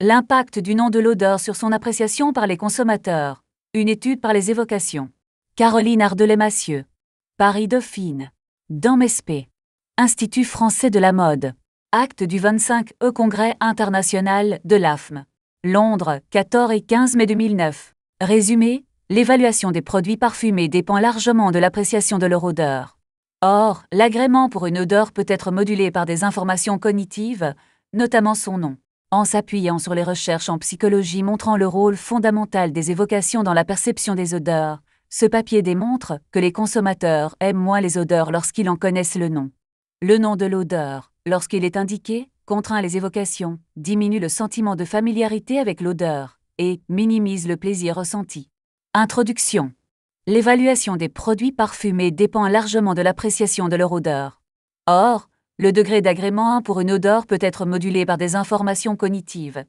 L'impact du nom de l'odeur sur son appréciation par les consommateurs. Une étude par les évocations. Caroline Ardelais-Massieu. Paris Dauphine. D'Amespé. Institut français de la mode. Acte du 25 e Congrès international de l'AFM. Londres, 14 et 15 mai 2009. Résumé, l'évaluation des produits parfumés dépend largement de l'appréciation de leur odeur. Or, l'agrément pour une odeur peut être modulé par des informations cognitives, notamment son nom en s'appuyant sur les recherches en psychologie montrant le rôle fondamental des évocations dans la perception des odeurs, ce papier démontre que les consommateurs aiment moins les odeurs lorsqu'ils en connaissent le nom. Le nom de l'odeur, lorsqu'il est indiqué, contraint les évocations, diminue le sentiment de familiarité avec l'odeur et minimise le plaisir ressenti. Introduction. L'évaluation des produits parfumés dépend largement de l'appréciation de leur odeur. Or, le degré d'agrément 1 pour une odeur peut être modulé par des informations cognitives.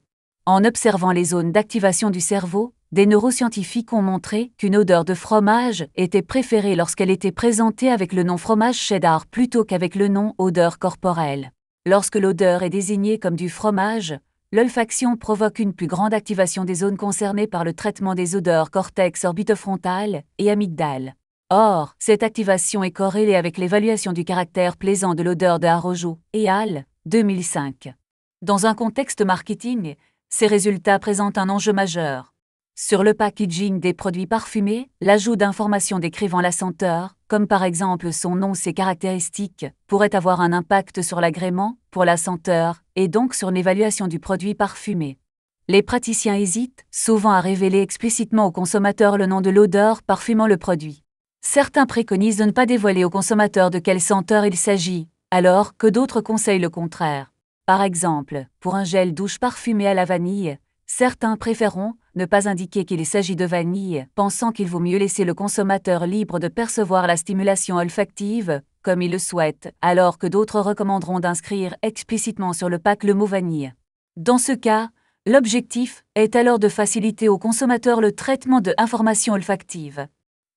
En observant les zones d'activation du cerveau, des neuroscientifiques ont montré qu'une odeur de fromage était préférée lorsqu'elle était présentée avec le nom fromage cheddar plutôt qu'avec le nom odeur corporelle. Lorsque l'odeur est désignée comme du fromage, l'olfaction provoque une plus grande activation des zones concernées par le traitement des odeurs cortex orbitofrontal et amygdale. Or, cette activation est corrélée avec l'évaluation du caractère plaisant de l'odeur de Harojo et al. 2005. Dans un contexte marketing, ces résultats présentent un enjeu majeur. Sur le packaging des produits parfumés, l'ajout d'informations décrivant la senteur, comme par exemple son nom, ses caractéristiques, pourrait avoir un impact sur l'agrément, pour la senteur, et donc sur l'évaluation du produit parfumé. Les praticiens hésitent souvent à révéler explicitement au consommateur le nom de l'odeur parfumant le produit. Certains préconisent de ne pas dévoiler au consommateur de quelle senteur il s'agit, alors que d'autres conseillent le contraire. Par exemple, pour un gel douche parfumé à la vanille, certains préféreront ne pas indiquer qu'il s'agit de vanille, pensant qu'il vaut mieux laisser le consommateur libre de percevoir la stimulation olfactive, comme il le souhaite, alors que d'autres recommanderont d'inscrire explicitement sur le pack le mot vanille. Dans ce cas, l'objectif est alors de faciliter au consommateur le traitement de informations olfactives.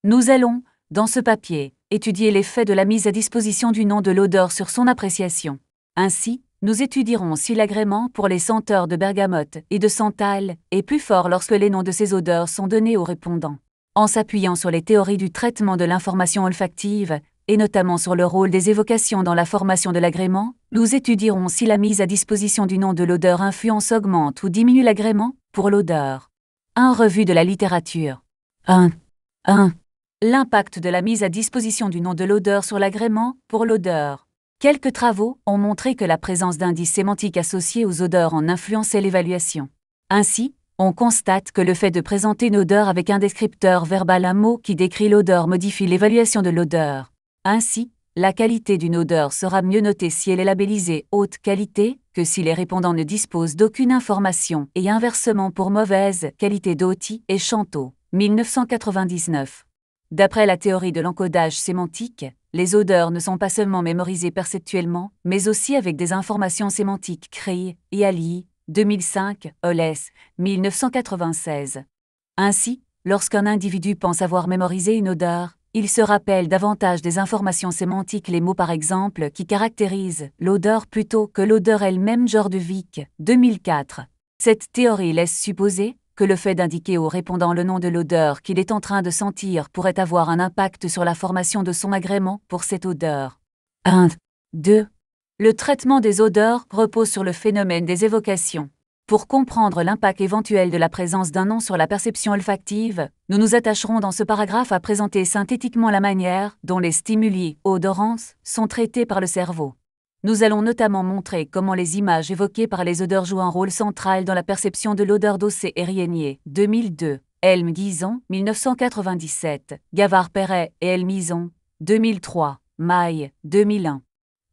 Nous allons dans ce papier, étudier l'effet de la mise à disposition du nom de l'odeur sur son appréciation. Ainsi, nous étudierons si l'agrément pour les senteurs de bergamote et de santal est plus fort lorsque les noms de ces odeurs sont donnés aux répondants. En s'appuyant sur les théories du traitement de l'information olfactive, et notamment sur le rôle des évocations dans la formation de l'agrément, nous étudierons si la mise à disposition du nom de l'odeur influence augmente ou diminue l'agrément pour l'odeur. 1. Revue de la littérature. 1. 1 l'impact de la mise à disposition du nom de l'odeur sur l'agrément pour l'odeur. Quelques travaux ont montré que la présence d'indices sémantiques associés aux odeurs en influençait l'évaluation. Ainsi, on constate que le fait de présenter une odeur avec un descripteur verbal à mot qui décrit l'odeur modifie l'évaluation de l'odeur. Ainsi, la qualité d'une odeur sera mieux notée si elle est labellisée haute qualité que si les répondants ne disposent d'aucune information et inversement pour mauvaise qualité d'Oti et Chanteau. 1999. D'après la théorie de l'encodage sémantique, les odeurs ne sont pas seulement mémorisées perceptuellement, mais aussi avec des informations sémantiques créées et alliées, 2005, Oles, 1996. Ainsi, lorsqu'un individu pense avoir mémorisé une odeur, il se rappelle davantage des informations sémantiques, les mots par exemple qui caractérisent l'odeur plutôt que l'odeur elle-même. genre Vic, 2004. Cette théorie laisse supposer que le fait d'indiquer au répondant le nom de l'odeur qu'il est en train de sentir pourrait avoir un impact sur la formation de son agrément pour cette odeur. 1. 2. Le traitement des odeurs repose sur le phénomène des évocations. Pour comprendre l'impact éventuel de la présence d'un nom sur la perception olfactive, nous nous attacherons dans ce paragraphe à présenter synthétiquement la manière dont les stimuli odorants sont traités par le cerveau nous allons notamment montrer comment les images évoquées par les odeurs jouent un rôle central dans la perception de l'odeur d'Ossé et 2002, Elm 1997, Gavard-Perret et Elmison, 2003, Maille, 2001.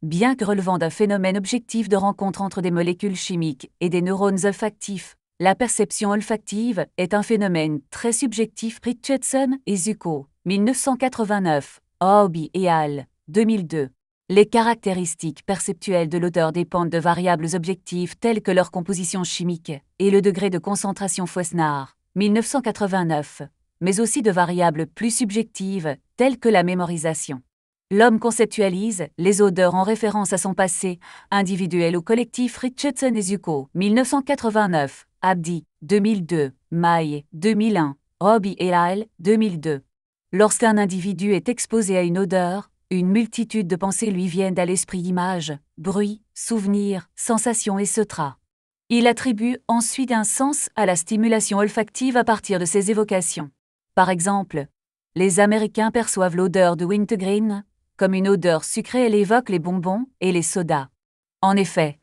Bien que relevant d'un phénomène objectif de rencontre entre des molécules chimiques et des neurones olfactifs, la perception olfactive est un phénomène très subjectif. Richardson et Zuko, 1989, Hobby et Hall, 2002. Les caractéristiques perceptuelles de l'odeur dépendent de variables objectives telles que leur composition chimique et le degré de concentration Fouesnard, 1989, mais aussi de variables plus subjectives telles que la mémorisation. L'homme conceptualise les odeurs en référence à son passé, individuel ou collectif Richardson et Zuko, 1989, Abdi, 2002, May, 2001, Robbie et Hale, 2002. Lorsqu'un individu est exposé à une odeur, une multitude de pensées lui viennent à l'esprit images, bruits, souvenirs, sensations et sutras. Il attribue ensuite un sens à la stimulation olfactive à partir de ces évocations. Par exemple, les Américains perçoivent l'odeur de wintergreen comme une odeur sucrée, elle évoque les bonbons et les sodas. En effet,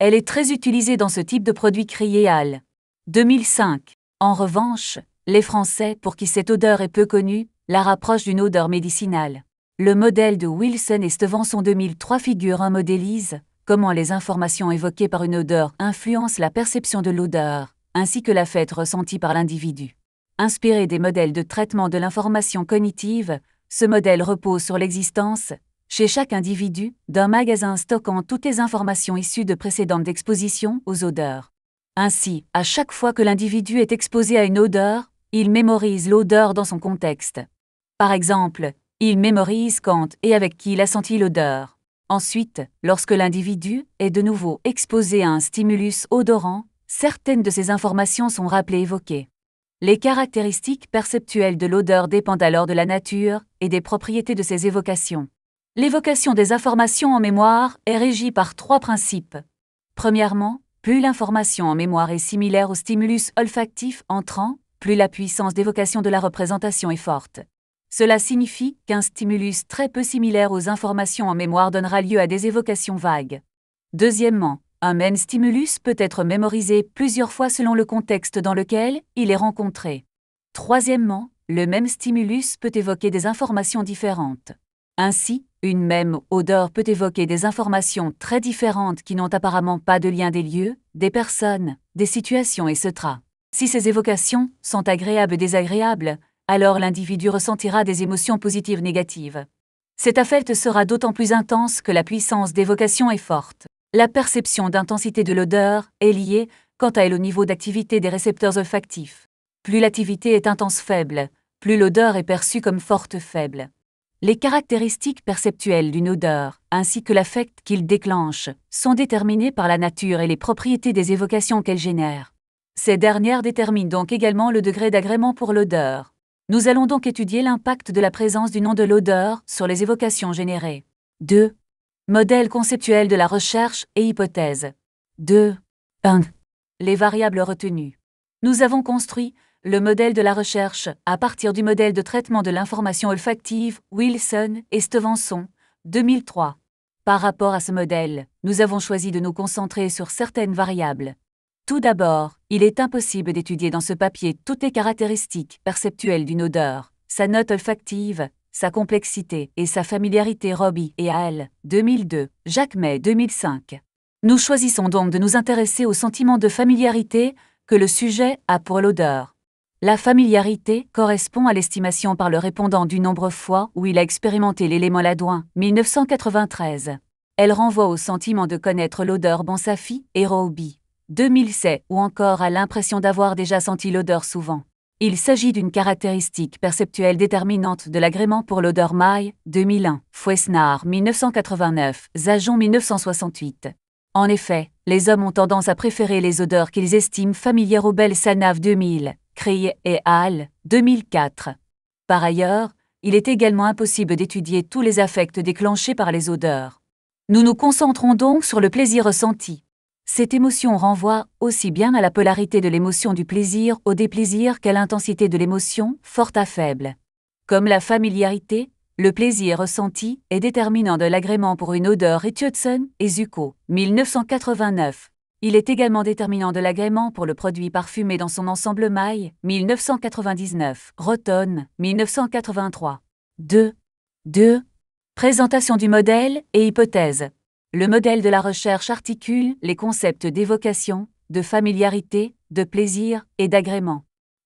elle est très utilisée dans ce type de produit criéal. 2005. En revanche, les Français, pour qui cette odeur est peu connue, la rapprochent d'une odeur médicinale. Le modèle de Wilson et Stevenson 2003 figure un modélise comment les informations évoquées par une odeur influencent la perception de l'odeur, ainsi que la fête ressentie par l'individu. Inspiré des modèles de traitement de l'information cognitive, ce modèle repose sur l'existence, chez chaque individu, d'un magasin stockant toutes les informations issues de précédentes expositions aux odeurs. Ainsi, à chaque fois que l'individu est exposé à une odeur, il mémorise l'odeur dans son contexte. Par exemple, il mémorise quand et avec qui il a senti l'odeur. Ensuite, lorsque l'individu est de nouveau exposé à un stimulus odorant, certaines de ces informations sont rappelées évoquées. Les caractéristiques perceptuelles de l'odeur dépendent alors de la nature et des propriétés de ces évocations. L'évocation des informations en mémoire est régie par trois principes. Premièrement, plus l'information en mémoire est similaire au stimulus olfactif entrant, plus la puissance d'évocation de la représentation est forte. Cela signifie qu'un stimulus très peu similaire aux informations en mémoire donnera lieu à des évocations vagues. Deuxièmement, un même stimulus peut être mémorisé plusieurs fois selon le contexte dans lequel il est rencontré. Troisièmement, le même stimulus peut évoquer des informations différentes. Ainsi, une même odeur peut évoquer des informations très différentes qui n'ont apparemment pas de lien des lieux, des personnes, des situations, etc. Si ces évocations sont agréables ou désagréables, alors l'individu ressentira des émotions positives négatives. Cet affect sera d'autant plus intense que la puissance d'évocation est forte. La perception d'intensité de l'odeur est liée, quant à elle, au niveau d'activité des récepteurs olfactifs. Plus l'activité est intense faible, plus l'odeur est perçue comme forte faible. Les caractéristiques perceptuelles d'une odeur, ainsi que l'affect qu'il déclenche, sont déterminées par la nature et les propriétés des évocations qu'elle génère. Ces dernières déterminent donc également le degré d'agrément pour l'odeur. Nous allons donc étudier l'impact de la présence du nom de l'odeur sur les évocations générées. 2. Modèle conceptuel de la recherche et hypothèse. 2. 1. Les variables retenues. Nous avons construit le modèle de la recherche à partir du modèle de traitement de l'information olfactive Wilson et Stevenson, 2003. Par rapport à ce modèle, nous avons choisi de nous concentrer sur certaines variables. Tout d'abord, il est impossible d'étudier dans ce papier toutes les caractéristiques perceptuelles d'une odeur, sa note olfactive, sa complexité et sa familiarité Robbie et Al, 2002, Jacques May 2005. Nous choisissons donc de nous intéresser au sentiment de familiarité que le sujet a pour l'odeur. La familiarité correspond à l'estimation par le répondant du nombre de fois où il a expérimenté l'élément ladouin, 1993. Elle renvoie au sentiment de connaître l'odeur Bansafi et Roby. 2007 ou encore à l'impression d'avoir déjà senti l'odeur souvent. Il s'agit d'une caractéristique perceptuelle déterminante de l'agrément pour l'odeur maille 2001, Fouesnard 1989, Zajon 1968. En effet, les hommes ont tendance à préférer les odeurs qu'ils estiment familières aux belles Sanav 2000, kri et Hall 2004. Par ailleurs, il est également impossible d'étudier tous les affects déclenchés par les odeurs. Nous nous concentrons donc sur le plaisir ressenti. Cette émotion renvoie aussi bien à la polarité de l'émotion du plaisir au déplaisir qu'à l'intensité de l'émotion, forte à faible. Comme la familiarité, le plaisir ressenti est déterminant de l'agrément pour une odeur Richardson et Zuko, 1989. Il est également déterminant de l'agrément pour le produit parfumé dans son ensemble maille, 1999, Roton, 1983. 2. 2. Présentation du modèle et hypothèse. Le modèle de la recherche articule les concepts d'évocation, de familiarité, de plaisir et d'agrément.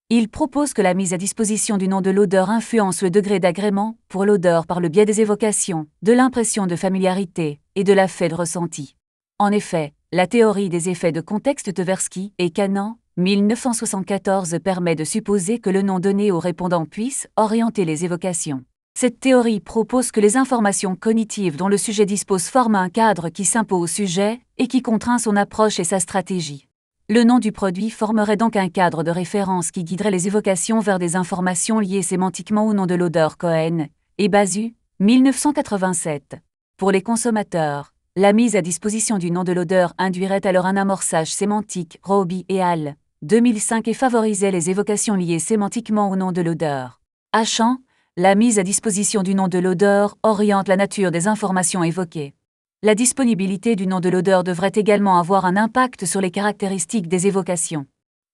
Il propose que la mise à disposition du nom de l'odeur influence le degré d'agrément pour l'odeur par le biais des évocations, de l'impression de familiarité et de de ressenti. En effet, la théorie des effets de contexte Tversky et Canan, 1974 permet de supposer que le nom donné au répondant puisse orienter les évocations. Cette théorie propose que les informations cognitives dont le sujet dispose forment un cadre qui s'impose au sujet et qui contraint son approche et sa stratégie. Le nom du produit formerait donc un cadre de référence qui guiderait les évocations vers des informations liées sémantiquement au nom de l'odeur Cohen et Basu, 1987. Pour les consommateurs, la mise à disposition du nom de l'odeur induirait alors un amorçage sémantique, Roby et Al, 2005 et favorisait les évocations liées sémantiquement au nom de l'odeur. Achant, la mise à disposition du nom de l'odeur oriente la nature des informations évoquées. La disponibilité du nom de l'odeur devrait également avoir un impact sur les caractéristiques des évocations.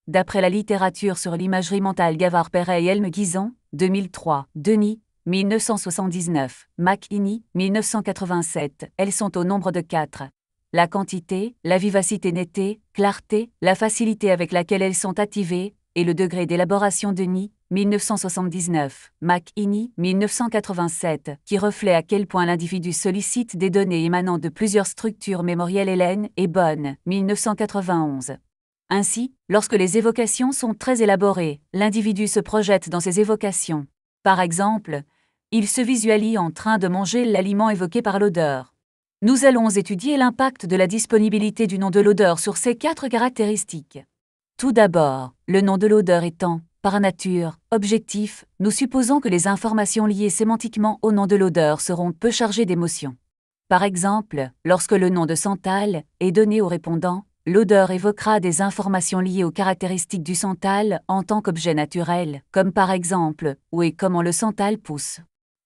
D'après la littérature sur l'imagerie mentale Gavard Perret et helm Guizan, 2003, Denis, 1979, McInny, 1987, elles sont au nombre de quatre. La quantité, la vivacité nettée, clarté, la facilité avec laquelle elles sont activées, et le degré d'élaboration de Ni, 1979, MAC-INI, 1987, qui reflète à quel point l'individu sollicite des données émanant de plusieurs structures mémorielles Hélène et Bonne, 1991. Ainsi, lorsque les évocations sont très élaborées, l'individu se projette dans ses évocations. Par exemple, il se visualise en train de manger l'aliment évoqué par l'odeur. Nous allons étudier l'impact de la disponibilité du nom de l'odeur sur ces quatre caractéristiques. Tout d'abord, le nom de l'odeur étant, par nature, objectif, nous supposons que les informations liées sémantiquement au nom de l'odeur seront peu chargées d'émotions. Par exemple, lorsque le nom de santal est donné au répondant, l'odeur évoquera des informations liées aux caractéristiques du santal en tant qu'objet naturel, comme par exemple où et comment le santal pousse.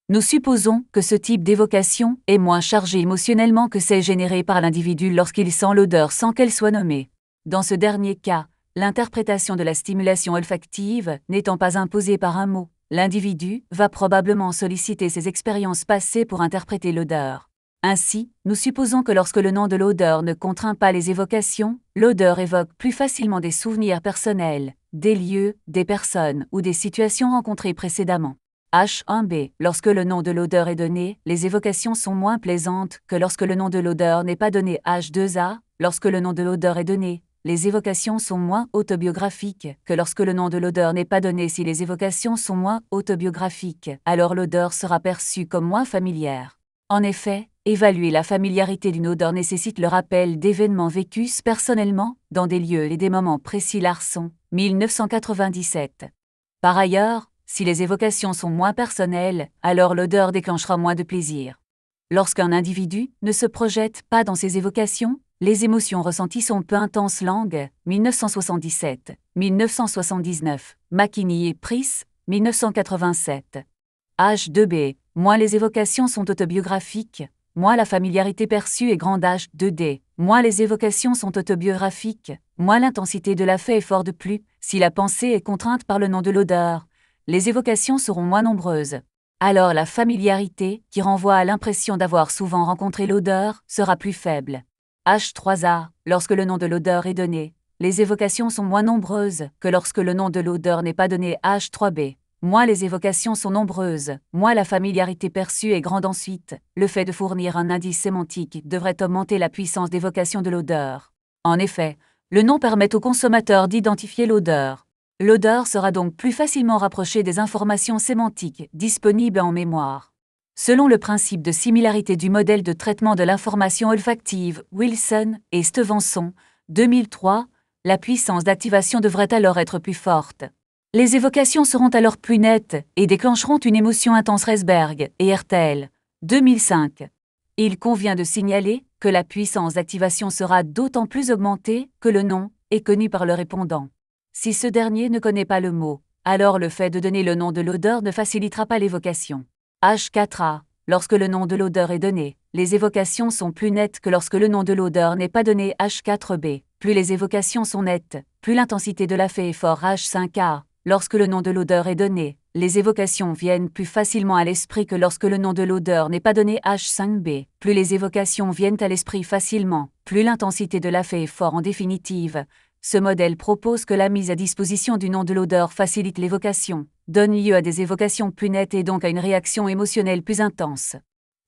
Nous supposons que ce type d'évocation est moins chargé émotionnellement que celle générée par l'individu lorsqu'il sent l'odeur sans qu'elle soit nommée. Dans ce dernier cas, l'interprétation de la stimulation olfactive n'étant pas imposée par un mot. L'individu va probablement solliciter ses expériences passées pour interpréter l'odeur. Ainsi, nous supposons que lorsque le nom de l'odeur ne contraint pas les évocations, l'odeur évoque plus facilement des souvenirs personnels, des lieux, des personnes ou des situations rencontrées précédemment. H1B. Lorsque le nom de l'odeur est donné, les évocations sont moins plaisantes que lorsque le nom de l'odeur n'est pas donné. H2A. Lorsque le nom de l'odeur est donné, les évocations sont moins autobiographiques que lorsque le nom de l'odeur n'est pas donné. Si les évocations sont moins autobiographiques, alors l'odeur sera perçue comme moins familière. En effet, évaluer la familiarité d'une odeur nécessite le rappel d'événements vécus personnellement, dans des lieux et des moments précis. Larson, 1997. Par ailleurs, si les évocations sont moins personnelles, alors l'odeur déclenchera moins de plaisir. Lorsqu'un individu ne se projette pas dans ses évocations, les émotions ressenties sont peu intenses. Langue, 1977, 1979, Makini et Price, 1987. H2B, moins les évocations sont autobiographiques, moins la familiarité perçue est grande. H2D, moins les évocations sont autobiographiques, moins l'intensité de la fée est forte. Plus, si la pensée est contrainte par le nom de l'odeur, les évocations seront moins nombreuses. Alors la familiarité, qui renvoie à l'impression d'avoir souvent rencontré l'odeur, sera plus faible. H3A, lorsque le nom de l'odeur est donné, les évocations sont moins nombreuses que lorsque le nom de l'odeur n'est pas donné H3B. Moins les évocations sont nombreuses, moins la familiarité perçue est grande ensuite. Le fait de fournir un indice sémantique devrait augmenter la puissance d'évocation de l'odeur. En effet, le nom permet au consommateur d'identifier l'odeur. L'odeur sera donc plus facilement rapprochée des informations sémantiques disponibles en mémoire. Selon le principe de similarité du modèle de traitement de l'information olfactive, Wilson et Stevenson, 2003, la puissance d'activation devrait alors être plus forte. Les évocations seront alors plus nettes et déclencheront une émotion intense Resberg et RTL, 2005. Il convient de signaler que la puissance d'activation sera d'autant plus augmentée que le nom est connu par le répondant. Si ce dernier ne connaît pas le mot, alors le fait de donner le nom de l'odeur ne facilitera pas l'évocation. H4A. Lorsque le nom de l'odeur est donné, les évocations sont plus nettes que lorsque le nom de l'odeur n'est pas donné. H4B. Plus les évocations sont nettes, plus l'intensité de la fée est fort. H5A. Lorsque le nom de l'odeur est donné, les évocations viennent plus facilement à l'esprit que lorsque le nom de l'odeur n'est pas donné H5B. Plus les évocations viennent à l'esprit facilement, plus l'intensité de la fée est fort en définitive, ce modèle propose que la mise à disposition du nom de l'odeur facilite l'évocation, donne lieu à des évocations plus nettes et donc à une réaction émotionnelle plus intense.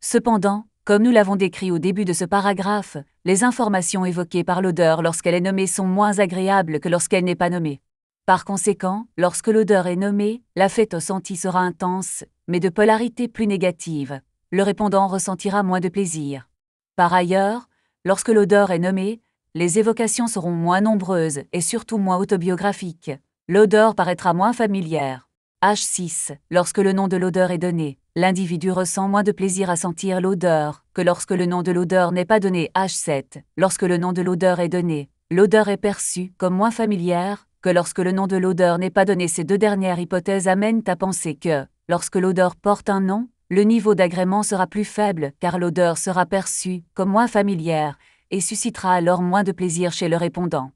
Cependant, comme nous l'avons décrit au début de ce paragraphe, les informations évoquées par l'odeur lorsqu'elle est nommée sont moins agréables que lorsqu'elle n'est pas nommée. Par conséquent, lorsque l'odeur est nommée, au senti sera intense, mais de polarité plus négative. Le répondant ressentira moins de plaisir. Par ailleurs, lorsque l'odeur est nommée, les évocations seront moins nombreuses et surtout moins autobiographiques. L'odeur paraîtra moins familière. H6. Lorsque le nom de l'odeur est donné, l'individu ressent moins de plaisir à sentir l'odeur que lorsque le nom de l'odeur n'est pas donné. H7. Lorsque le nom de l'odeur est donné, l'odeur est perçue comme moins familière que lorsque le nom de l'odeur n'est pas donné. Ces deux dernières hypothèses amènent à penser que, lorsque l'odeur porte un nom, le niveau d'agrément sera plus faible car l'odeur sera perçue comme moins familière et suscitera alors moins de plaisir chez le répondant.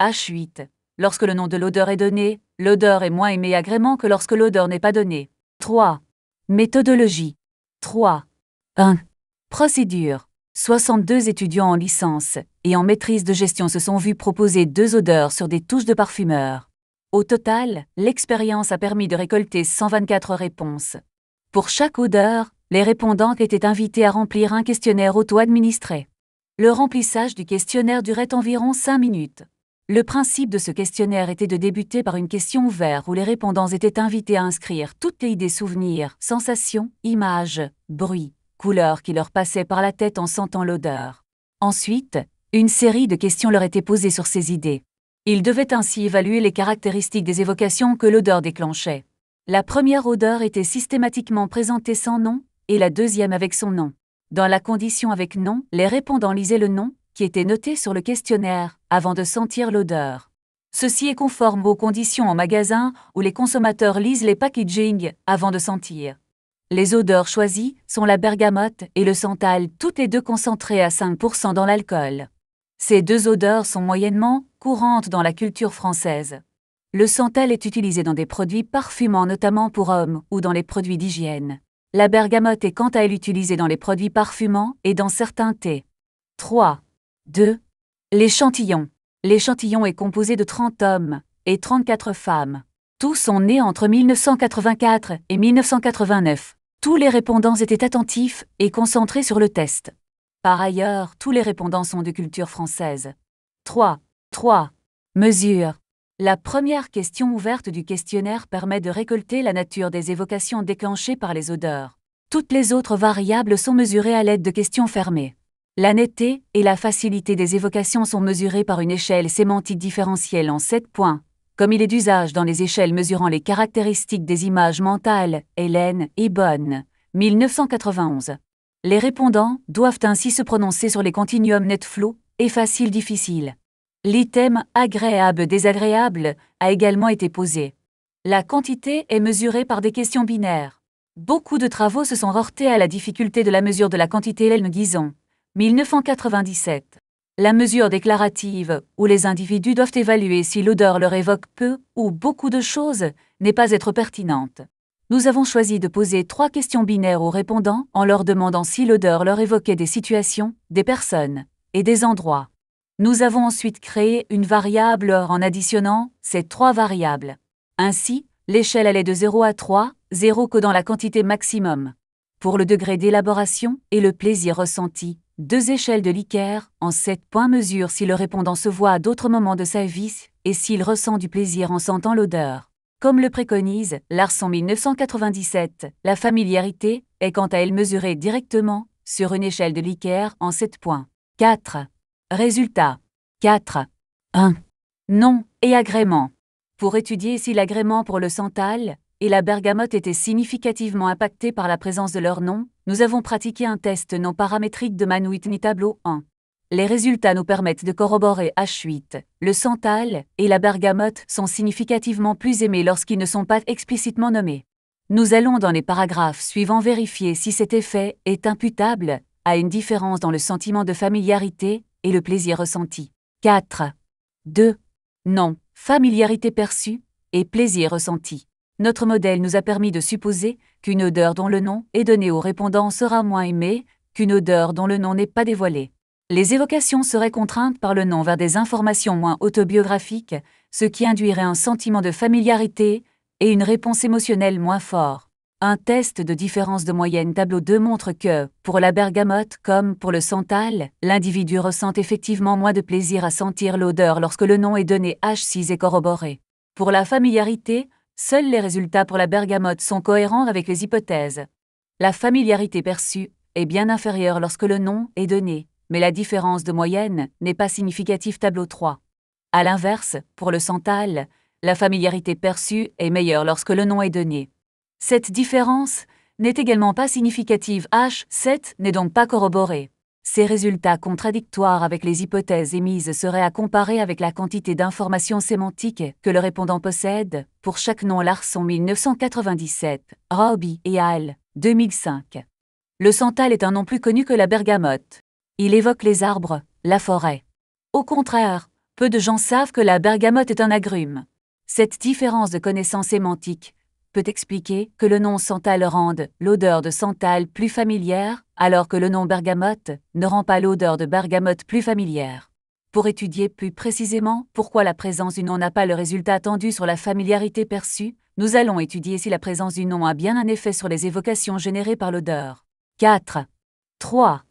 H8. Lorsque le nom de l'odeur est donné, l'odeur est moins aimée agrément que lorsque l'odeur n'est pas donnée. 3. Méthodologie. 3. 1. Procédure. 62 étudiants en licence et en maîtrise de gestion se sont vus proposer deux odeurs sur des touches de parfumeur. Au total, l'expérience a permis de récolter 124 réponses. Pour chaque odeur, les répondants étaient invités à remplir un questionnaire auto-administré. Le remplissage du questionnaire durait environ 5 minutes. Le principe de ce questionnaire était de débuter par une question ouverte où les répondants étaient invités à inscrire toutes les idées, souvenirs, sensations, images, bruits, couleurs qui leur passaient par la tête en sentant l'odeur. Ensuite, une série de questions leur était posée sur ces idées. Ils devaient ainsi évaluer les caractéristiques des évocations que l'odeur déclenchait. La première odeur était systématiquement présentée sans nom, et la deuxième avec son nom. Dans la condition avec nom, les répondants lisaient le nom, qui était noté sur le questionnaire, avant de sentir l'odeur. Ceci est conforme aux conditions en magasin où les consommateurs lisent les packaging avant de sentir. Les odeurs choisies sont la bergamote et le santal, toutes les deux concentrées à 5% dans l'alcool. Ces deux odeurs sont moyennement courantes dans la culture française. Le santal est utilisé dans des produits parfumants notamment pour hommes ou dans les produits d'hygiène. La bergamote est quant à elle utilisée dans les produits parfumants et dans certains thés. 3. 2. L'échantillon. L'échantillon est composé de 30 hommes et 34 femmes. Tous sont nés entre 1984 et 1989. Tous les répondants étaient attentifs et concentrés sur le test. Par ailleurs, tous les répondants sont de culture française. 3. 3. Mesure. La première question ouverte du questionnaire permet de récolter la nature des évocations déclenchées par les odeurs. Toutes les autres variables sont mesurées à l'aide de questions fermées. La netteté et la facilité des évocations sont mesurées par une échelle sémantique différentielle en 7 points, comme il est d'usage dans les échelles mesurant les caractéristiques des images mentales, Hélène et Bonne, 1991. Les répondants doivent ainsi se prononcer sur les continuums net flow et facile-difficile. L'item agréable-désagréable a également été posé. La quantité est mesurée par des questions binaires. Beaucoup de travaux se sont heurtés à la difficulté de la mesure de la quantité Hélène Guison, 1997. La mesure déclarative, où les individus doivent évaluer si l'odeur leur évoque peu ou beaucoup de choses, n'est pas être pertinente. Nous avons choisi de poser trois questions binaires aux répondants en leur demandant si l'odeur leur évoquait des situations, des personnes et des endroits. Nous avons ensuite créé une variable en additionnant ces trois variables. Ainsi, l'échelle allait de 0 à 3, 0 dans la quantité maximum. Pour le degré d'élaboration et le plaisir ressenti, deux échelles de Likert en 7 points mesurent si le répondant se voit à d'autres moments de sa vie et s'il ressent du plaisir en sentant l'odeur. Comme le préconise Larson 1997, la familiarité est quant à elle mesurée directement sur une échelle de Likert en 7 points. 4. Résultat. 4. 1. Nom et agrément. Pour étudier si l'agrément pour le santal et la bergamote était significativement impacté par la présence de leur nom, nous avons pratiqué un test non paramétrique de Mann-Whitney tableau 1. Les résultats nous permettent de corroborer H8. Le santal et la bergamote sont significativement plus aimés lorsqu'ils ne sont pas explicitement nommés. Nous allons dans les paragraphes suivants vérifier si cet effet est imputable à une différence dans le sentiment de familiarité et le plaisir ressenti. 4. 2. Non, familiarité perçue et plaisir ressenti. Notre modèle nous a permis de supposer qu'une odeur dont le nom est donné au répondant sera moins aimée qu'une odeur dont le nom n'est pas dévoilé. Les évocations seraient contraintes par le nom vers des informations moins autobiographiques, ce qui induirait un sentiment de familiarité et une réponse émotionnelle moins forte. Un test de différence de moyenne tableau 2 montre que, pour la bergamote comme pour le santal, l'individu ressent effectivement moins de plaisir à sentir l'odeur lorsque le nom est donné H6 est corroboré. Pour la familiarité, seuls les résultats pour la bergamote sont cohérents avec les hypothèses. La familiarité perçue est bien inférieure lorsque le nom est donné, mais la différence de moyenne n'est pas significative tableau 3. A l'inverse, pour le santal, la familiarité perçue est meilleure lorsque le nom est donné. Cette différence n'est également pas significative. H7 n'est donc pas corroborée. Ces résultats contradictoires avec les hypothèses émises seraient à comparer avec la quantité d'informations sémantiques que le répondant possède pour chaque nom Larson 1997, Roby et Al 2005. Le santal est un nom plus connu que la bergamote. Il évoque les arbres, la forêt. Au contraire, peu de gens savent que la bergamote est un agrume. Cette différence de connaissance sémantique peut expliquer que le nom santal rende l'odeur de santal plus familière, alors que le nom bergamote ne rend pas l'odeur de bergamote plus familière. Pour étudier plus précisément pourquoi la présence du nom n'a pas le résultat attendu sur la familiarité perçue, nous allons étudier si la présence du nom a bien un effet sur les évocations générées par l'odeur. 4. 3.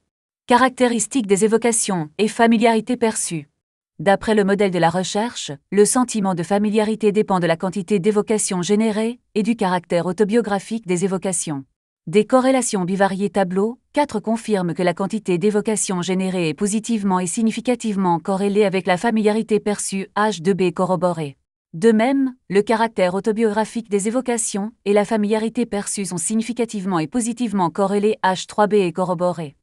Caractéristiques des évocations et familiarité perçue. D'après le modèle de la recherche, le sentiment de familiarité dépend de la quantité d'évocations générées et du caractère autobiographique des évocations. Des corrélations bivariées tableau 4 confirment que la quantité d'évocations générées est positivement et significativement corrélée avec la familiarité perçue H2B corroborée. De même, le caractère autobiographique des évocations et la familiarité perçue sont significativement et positivement corrélées H3B et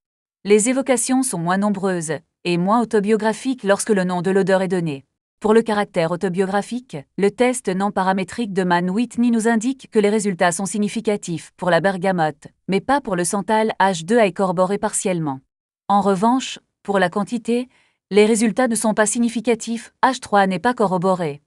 Les évocations sont moins nombreuses, et moins autobiographique lorsque le nom de l'odeur est donné. Pour le caractère autobiographique, le test non paramétrique de Mann Whitney nous indique que les résultats sont significatifs pour la bergamote, mais pas pour le santal H2 et corroboré partiellement. En revanche, pour la quantité, les résultats ne sont pas significatifs, H3 n'est pas corroboré.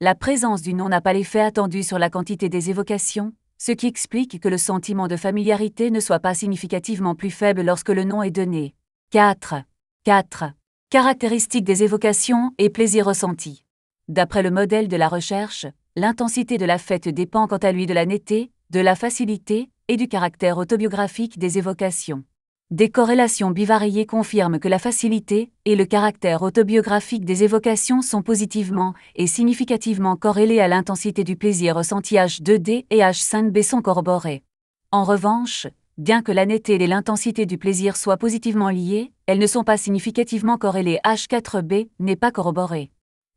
La présence du nom n'a pas l'effet attendu sur la quantité des évocations, ce qui explique que le sentiment de familiarité ne soit pas significativement plus faible lorsque le nom est donné. 4. 4. Caractéristiques des évocations et plaisirs ressentis. D'après le modèle de la recherche, l'intensité de la fête dépend quant à lui de la netteté, de la facilité et du caractère autobiographique des évocations. Des corrélations bivariées confirment que la facilité et le caractère autobiographique des évocations sont positivement et significativement corrélés à l'intensité du plaisir ressenti H2D et H5B sont corroborés. En revanche, bien que la et l'intensité du plaisir soient positivement liées, elles ne sont pas significativement corrélées. H4B n'est pas corroboré.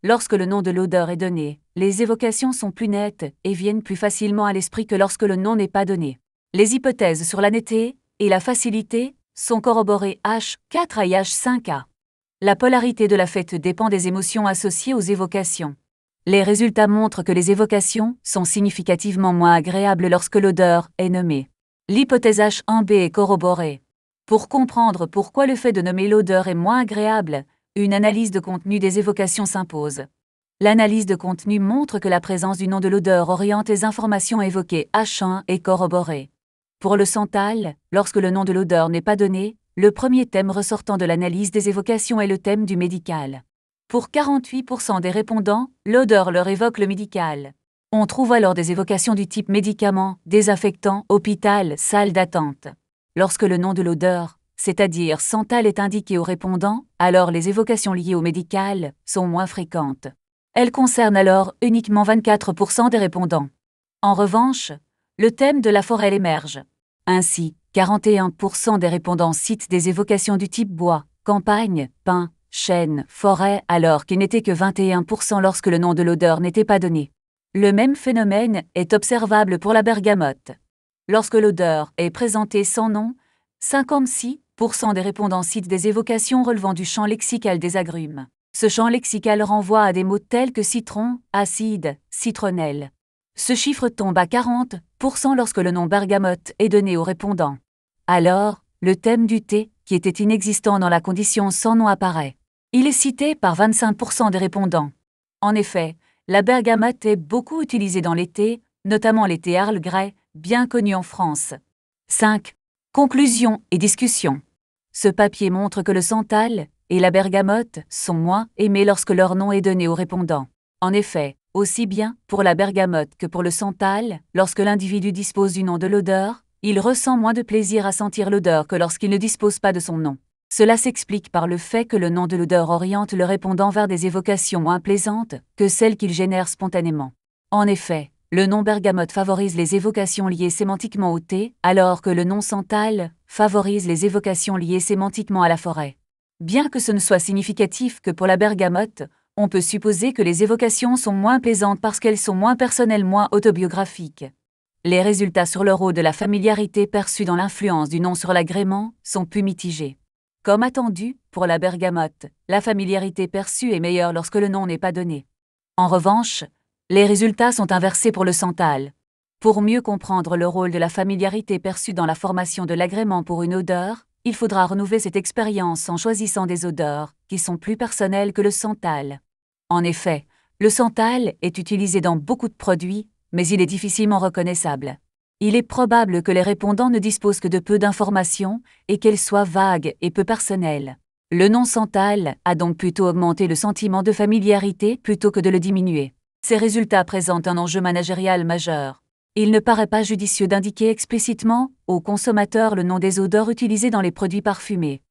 Lorsque le nom de l'odeur est donné, les évocations sont plus nettes et viennent plus facilement à l'esprit que lorsque le nom n'est pas donné. Les hypothèses sur la et la facilité sont corroborées H4 et H5A. La polarité de la fête dépend des émotions associées aux évocations. Les résultats montrent que les évocations sont significativement moins agréables lorsque l'odeur est nommée. L'hypothèse H1B est corroborée. Pour comprendre pourquoi le fait de nommer l'odeur est moins agréable, une analyse de contenu des évocations s'impose. L'analyse de contenu montre que la présence du nom de l'odeur oriente les informations évoquées H1 est corroborée. Pour le santal, lorsque le nom de l'odeur n'est pas donné, le premier thème ressortant de l'analyse des évocations est le thème du médical. Pour 48% des répondants, l'odeur leur évoque le médical. On trouve alors des évocations du type médicament, désaffectant, hôpital, salle d'attente. Lorsque le nom de l'odeur, c'est-à-dire santal, est indiqué aux répondants, alors les évocations liées au médical sont moins fréquentes. Elles concernent alors uniquement 24% des répondants. En revanche, le thème de la forêt émerge. Ainsi, 41% des répondants citent des évocations du type bois, campagne, pin, chêne, forêt, alors qu'il n'était que 21% lorsque le nom de l'odeur n'était pas donné. Le même phénomène est observable pour la bergamote. Lorsque l'odeur est présentée sans nom, 56% des répondants citent des évocations relevant du champ lexical des agrumes. Ce champ lexical renvoie à des mots tels que citron, acide, citronnelle. Ce chiffre tombe à 40% lorsque le nom bergamote est donné aux répondants. Alors, le thème du thé, qui était inexistant dans la condition sans nom apparaît. Il est cité par 25% des répondants. En effet, la bergamote est beaucoup utilisée dans l'été, notamment l'été Arles bien connu en France. 5. Conclusion et discussion Ce papier montre que le santal et la bergamote sont moins aimés lorsque leur nom est donné aux répondants. En effet, aussi bien pour la bergamote que pour le santal, lorsque l'individu dispose du nom de l'odeur, il ressent moins de plaisir à sentir l'odeur que lorsqu'il ne dispose pas de son nom. Cela s'explique par le fait que le nom de l'odeur oriente le répondant vers des évocations moins plaisantes que celles qu'il génère spontanément. En effet, le nom bergamote favorise les évocations liées sémantiquement au thé, alors que le nom santal favorise les évocations liées sémantiquement à la forêt. Bien que ce ne soit significatif que pour la bergamote, on peut supposer que les évocations sont moins plaisantes parce qu'elles sont moins personnelles, moins autobiographiques. Les résultats sur l'euro de la familiarité perçue dans l'influence du nom sur l'agrément sont plus mitigés. Comme attendu, pour la bergamote, la familiarité perçue est meilleure lorsque le nom n'est pas donné. En revanche, les résultats sont inversés pour le santal. Pour mieux comprendre le rôle de la familiarité perçue dans la formation de l'agrément pour une odeur, il faudra renouveler cette expérience en choisissant des odeurs qui sont plus personnelles que le santal. En effet, le santal est utilisé dans beaucoup de produits, mais il est difficilement reconnaissable. Il est probable que les répondants ne disposent que de peu d'informations et qu'elles soient vagues et peu personnelles. Le nom santal a donc plutôt augmenté le sentiment de familiarité plutôt que de le diminuer. Ces résultats présentent un enjeu managérial majeur. Il ne paraît pas judicieux d'indiquer explicitement aux consommateurs le nom des odeurs utilisées dans les produits parfumés.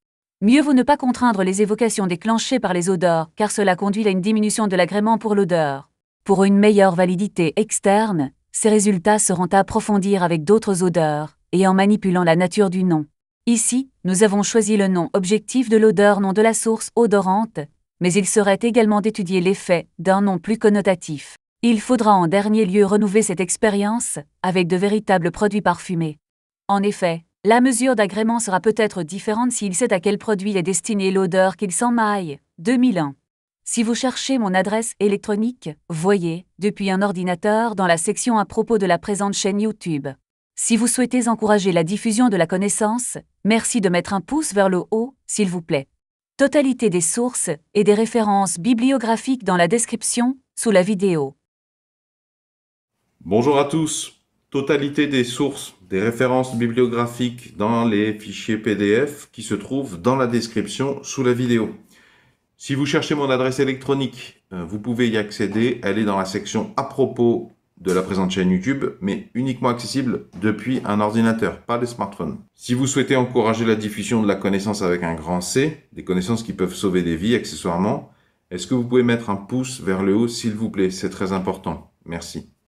Mieux vaut ne pas contraindre les évocations déclenchées par les odeurs, car cela conduit à une diminution de l'agrément pour l'odeur. Pour une meilleure validité externe, ces résultats seront à approfondir avec d'autres odeurs, et en manipulant la nature du nom. Ici, nous avons choisi le nom objectif de l'odeur non de la source odorante, mais il serait également d'étudier l'effet d'un nom plus connotatif. Il faudra en dernier lieu renouveler cette expérience avec de véritables produits parfumés. En effet, la mesure d'agrément sera peut-être différente s'il sait à quel produit est destinée l'odeur qu'il s'en maille. 2001. Si vous cherchez mon adresse électronique, voyez, depuis un ordinateur dans la section à propos de la présente chaîne YouTube. Si vous souhaitez encourager la diffusion de la connaissance, merci de mettre un pouce vers le haut, s'il vous plaît. Totalité des sources et des références bibliographiques dans la description, sous la vidéo. Bonjour à tous. Totalité des sources, des références bibliographiques dans les fichiers PDF qui se trouvent dans la description sous la vidéo. Si vous cherchez mon adresse électronique, euh, vous pouvez y accéder. Elle est dans la section à propos de la présente chaîne YouTube, mais uniquement accessible depuis un ordinateur, pas des smartphones. Si vous souhaitez encourager la diffusion de la connaissance avec un grand C, des connaissances qui peuvent sauver des vies accessoirement, est-ce que vous pouvez mettre un pouce vers le haut, s'il vous plaît C'est très important. Merci.